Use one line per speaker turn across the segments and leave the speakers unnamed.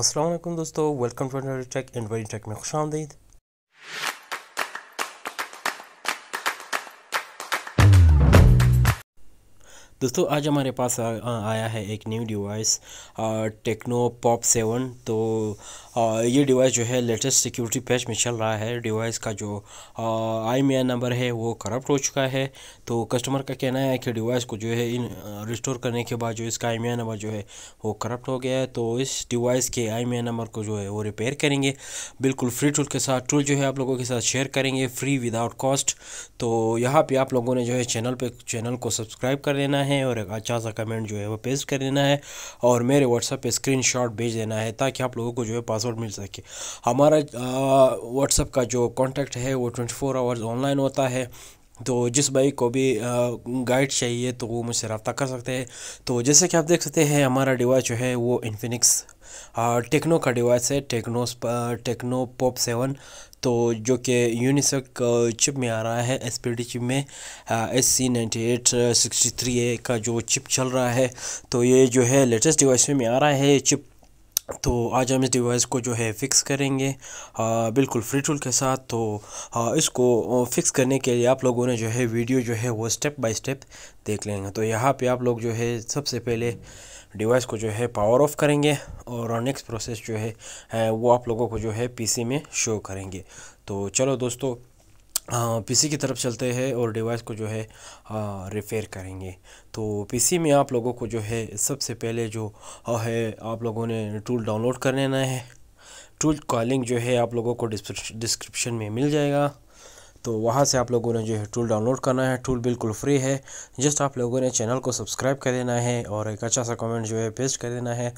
السلام علیکم دوستو welcome to track and very tech میں خوش آمدید दोस्तों आज हमारे पास आ, आ, आया है एक new device Tecno pop seven तो आ, ये डिवाइस जो है लेटेस्ट सिक्योरिटी पैच में चल रहा है डिवाइस का जो आई एम नंबर है वो करप्ट हो चुका है तो कस्टमर का कहना है कि डिवाइस को जो है इन रिस्टोर करने के बाद जो इसका आई नंबर e जो है वो करप्ट हो गया है तो इस डिवाइस के आई नंबर e को जो है वो रिपेयर करेंगे बिल्कुल फ्री टूल के साथ टूल जो है आप लोगों के साथ शेयर करेंगे फ्री विदाउट कॉस्ट तो यहाँ पर आप लोगों ने जो है चैनल पर चैनल को सब्सक्राइब कर लेना है है और एक अच्छा सा कमेंट जो है वो पेस्ट कर देना है और मेरे व्हाट्सएप पे स्क्रीन भेज देना है ताकि आप लोगों को जो है पासवर्ड मिल सके हमारा व्हाट्सएप का जो कॉन्टैक्ट है वो ट्वेंटी आवर्स ऑनलाइन होता है तो जिस भाई को भी गाइड चाहिए तो वो मुझसे रब्ता कर सकते हैं तो जैसे कि आप देख सकते हैं हमारा डिवाइस जो है वो इन्फिनिक्स टेक्नो का डिवाइस है टेक्नो टेक्नो पॉप सेवन तो जो कि यूनिसेक चिप में आ रहा है एस पी डी चिप में S C ninety eight sixty three A का जो चिप चल रहा है तो ये जो है लेटेस्ट डिवाइस में आ रहा है चिप तो आज हम इस डिवाइस को जो है फ़िक्स करेंगे आ, बिल्कुल फ्री टूल के साथ तो आ, इसको फ़िक्स करने के लिए आप लोगों ने जो है वीडियो जो है वो स्टेप बाय स्टेप देख लेंगे तो यहाँ पे आप लोग जो है सबसे पहले डिवाइस को जो है पावर ऑफ करेंगे और नेक्स्ट प्रोसेस जो है वो आप लोगों को जो है पीसी में शो करेंगे तो चलो दोस्तों पीसी की तरफ चलते हैं और डिवाइस को जो है रिपेयर करेंगे तो पीसी में आप लोगों को जो है सबसे पहले जो है आप लोगों ने टूल डाउनलोड कर लेना है टूल का लिंक जो है आप लोगों को डिस्क्रिप्शन में मिल जाएगा तो वहाँ से आप लोगों ने जो है टूल डाउनलोड करना है टूल बिल्कुल फ्री है जस्ट आप लोगों ने चैनल को सब्सक्राइब कर देना है और एक अच्छा सा कमेंट जो है पेस्ट कर देना है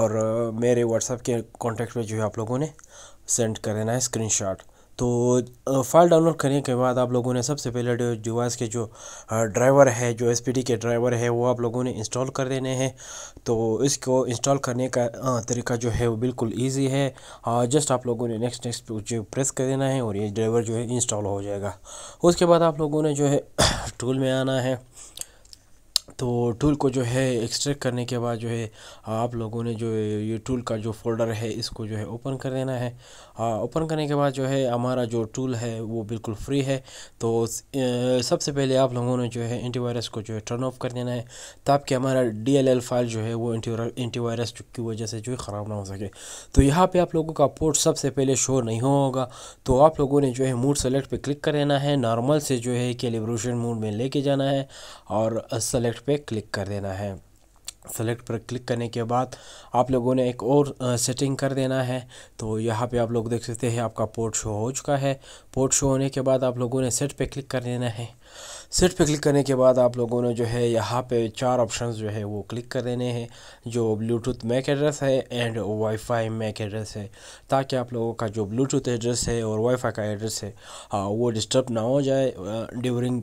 और मेरे व्हाट्सएप के कॉन्टेक्ट में जो है आप लोगों ने सेंड कर देना है स्क्रीनशॉट तो फाइल डाउनलोड करने के बाद आप लोगों ने सबसे पहले डिवाइस के जो ड्राइवर है जो एस के ड्राइवर है वो आप लोगों ने इंस्टॉल कर देने हैं तो इसको इंस्टॉल करने का तरीका जो है वो बिल्कुल ईजी है जस्ट आप लोगों ने नेक्स्ट नेक्स्ट जो प्रेस कर देना है और ये ड्राइवर जो है इंस्टॉल हो जाएगा उसके बाद आप लोगों ने जो है टूल में आना है तो टूल को जो है एक्सट्रैक्ट करने के बाद जो है आप लोगों ने जो ये टूल का जो फोल्डर है इसको जो है ओपन कर देना है ओपन करने के बाद जो है हमारा जो टूल है वो बिल्कुल फ्री है तो सबसे पहले आप लोगों ने जो है एंटीवायरस को जो है टर्न ऑफ कर देना है ताकि हमारा डी फाइल जो है वो एंटीवायरस की वजह से जो है ख़राब ना हो सके तो यहाँ पर आप लोगों का पोर्ट सबसे पहले शो नहीं होगा तो आप लोगों ने जो है मूड सेलेक्ट पर क्लिक कर देना है नॉर्मल से जो है कैलिब्रेशन मूड में लेके जाना है और सेलेक्ट पे क्लिक कर देना है सेलेक्ट पर क्लिक करने के बाद आप लोगों ने एक और सेटिंग कर देना है तो यहाँ पे आप लोग देख सकते हैं आपका पोर्ट शो हो चुका है पोर्ट शो होने के बाद आप लोगों ने सेट पे क्लिक कर देना है सेट पे क्लिक करने के बाद आप लोगों ने जो है यहाँ पे चार ऑप्शंस जो है वो क्लिक कर देने हैं जो ब्लूटूथ मैक एड्रेस है एंड वाईफाई मैक एड्रेस है ताकि आप लोगों का जो ब्लूटूथ एड्रेस है और वाईफाई का एड्रेस है वो डिस्टर्ब ना हो जाए ड्यूरिंग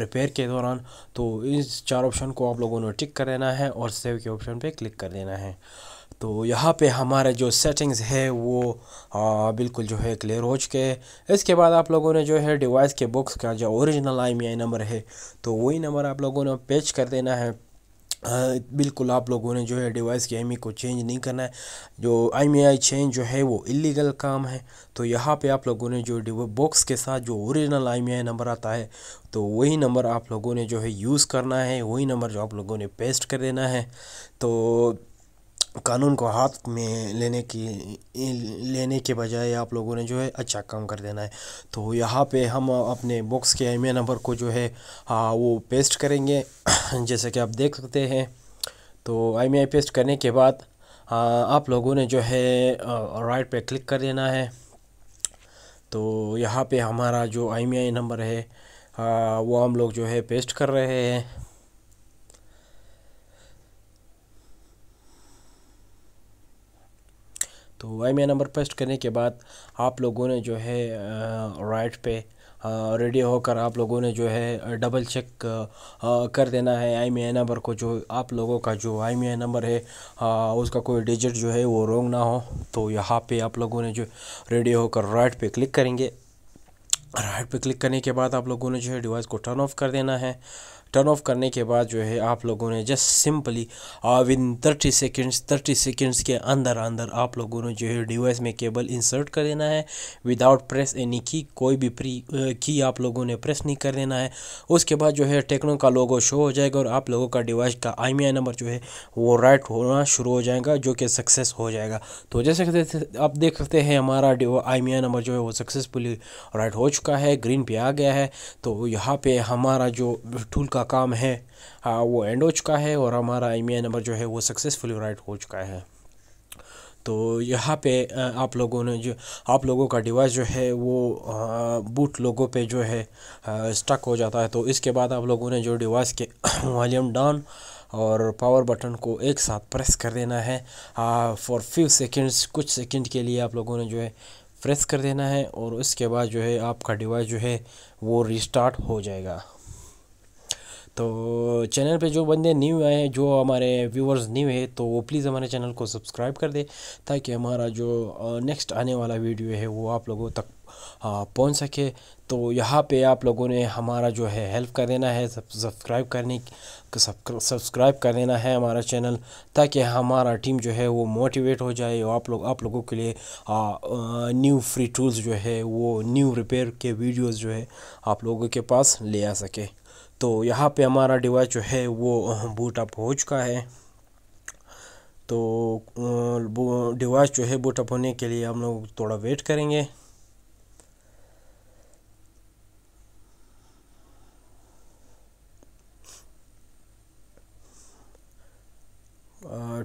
रिपेयर के दौरान तो इस चार ऑप्शन को आप लोगों ने टिक कर देना है और सेव के ऑप्शन पर क्लिक कर देना है तो यहाँ पे हमारे जो सेटिंग्स है वो आ, बिल्कुल जो है क्लियर हो चुके हैं इसके बाद आप लोगों ने जो है डिवाइस के बुक्स का जो ओरिजिनल आई नंबर है तो वही नंबर आप लोगों ने पेच कर देना है बिल्कुल आप लोगों ने जो है डिवाइस के आई को चेंज नहीं करना है जो आई चेंज जो है वो इलीगल काम है तो यहाँ पे आप लोगों ने जो बॉक्स के साथ जो ओरिजिनल आई नंबर आता है तो वही नंबर आप लोगों ने जो है यूज़ करना है वही नंबर जो आप लोगों ने पेस्ट कर देना है तो कानून को हाथ में लेने की लेने के बजाय आप लोगों ने जो है अच्छा काम कर देना है तो यहाँ पे हम अपने बॉक्स के एम नंबर को जो है हाँ वो पेस्ट करेंगे जैसे कि आप देख सकते हैं तो आई पेस्ट करने के बाद हाँ, आप लोगों ने जो है राइट पे क्लिक कर देना है तो यहाँ पे हमारा जो आई नंबर है हाँ, वो हम लोग जो है पेस्ट कर रहे हैं तो वाई में नंबर पेस्ट करने के बाद आप लोगों ने जो है राइट पे रेडी होकर आप लोगों ने जो है डबल चेक कर देना है आई एम नंबर को जो आप लोगों का जो आई एम नंबर है उसका कोई डिजिट जो है वो रोंग ना हो तो यहाँ पे आप लोगों ने जो रेडी होकर राइट पे क्लिक करेंगे राइट पे क्लिक करने के बाद आप लोगों ने जो है डिवाइस को टर्न ऑफ कर देना है टर्न ऑफ करने के बाद जो है आप लोगों ने just simply win thirty seconds thirty seconds के अंदर अंदर आप लोगों ने जो है डिवाइस में केबल इंसर्ट कर देना है विदाउट प्रेस एनी की कोई भी प्री की uh, आप लोगों ने प्रेस नहीं कर देना है उसके बाद जो है टेक्नो का लोगो शो हो जाएगा और आप लोगों का डिवाइस का आई नंबर e जो है वो राइट होना शुरू हो जाएगा जो कि सक्सेस हो जाएगा तो जैसे आप देख सकते हैं हमारा आई नंबर e जो है वो सक्सेसफुली राइट हो चुका है ग्रीन पे आ गया है तो यहाँ पर हमारा जो टूल का का काम है आ, हाँ, वो एंड हो चुका है और हमारा आई नंबर e जो है वो सक्सेसफुली राइट हो चुका है तो यहाँ पे आप लोगों ने जो आप लोगों का डिवाइस जो है वो बूट लोगों पे जो है स्टक हो जाता है तो इसके बाद आप लोगों ने जो डिवाइस के वॉल्यूम डाउन और पावर बटन को एक साथ प्रेस कर देना है फॉर फ्यू सेकंड्स कुछ सेकंड के लिए आप लोगों ने जो है प्रेस कर देना है और उसके बाद जो है आपका डिवाइस जो है वो रिस्टार्ट हो जाएगा तो चैनल पे जो बंदे न्यू आए हैं जो हमारे व्यूवर्स न्यू है तो वो प्लीज़ हमारे चैनल को सब्सक्राइब कर दे ताकि हमारा जो नेक्स्ट आने वाला वीडियो है वो आप लोगों तक पहुंच सके तो यहाँ पे आप लोगों ने हमारा जो है हेल्प कर देना है सब्सक्राइब करने सब्सक्राइब कर देना है हमारा चैनल ताकि हमारा टीम जो है वो मोटिवेट हो जाए और आप लोग आप लोगों के लिए न्यू फ्री टूल्स जो है वो न्यू रिपेयर के वीडियोस जो है आप लोगों के पास ले आ सके तो यहाँ पे हमारा डिवाइस जो है वो बूट अप हो चुका है तो डिवाइस जो है बूट अप होने के लिए हम लोग थोड़ा वेट करेंगे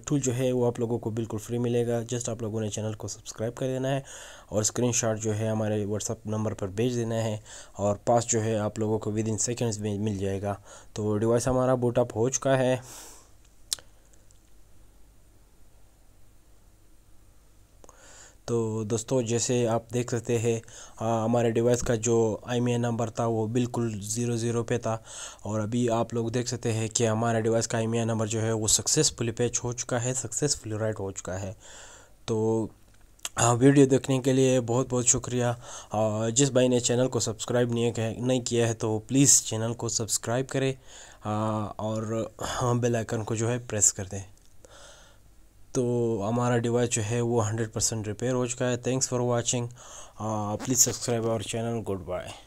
टूल जो है वो आप लोगों को बिल्कुल फ्री मिलेगा जस्ट आप लोगों ने चैनल को सब्सक्राइब कर देना है और स्क्रीनशॉट जो है हमारे व्हाट्सअप नंबर पर भेज देना है और पास जो है आप लोगों को विद इन सेकेंड्स में मिल जाएगा तो डिवाइस हमारा बूटअप हो चुका है तो दोस्तों जैसे आप देख सकते हैं हमारे डिवाइस का जो आई e नंबर था वो बिल्कुल ज़ीरो ज़ीरो पे था और अभी आप लोग देख सकते हैं कि हमारे डिवाइस का आई e नंबर जो है वो सक्सेसफुली पैच हो चुका है सक्सेसफुली राइट हो चुका है तो वीडियो देखने के लिए बहुत बहुत शुक्रिया और जिस भाई ने चैनल को सब्सक्राइब नहीं नहीं किया है तो प्लीज़ चैनल को सब्सक्राइब करें और हाँ, बेल आइकन को जो है प्रेस कर दें तो हमारा डिवाइस जो है वो हंड्रेड परसेंट रिपेयर हो चुका है thanks for watching please subscribe our channel good bye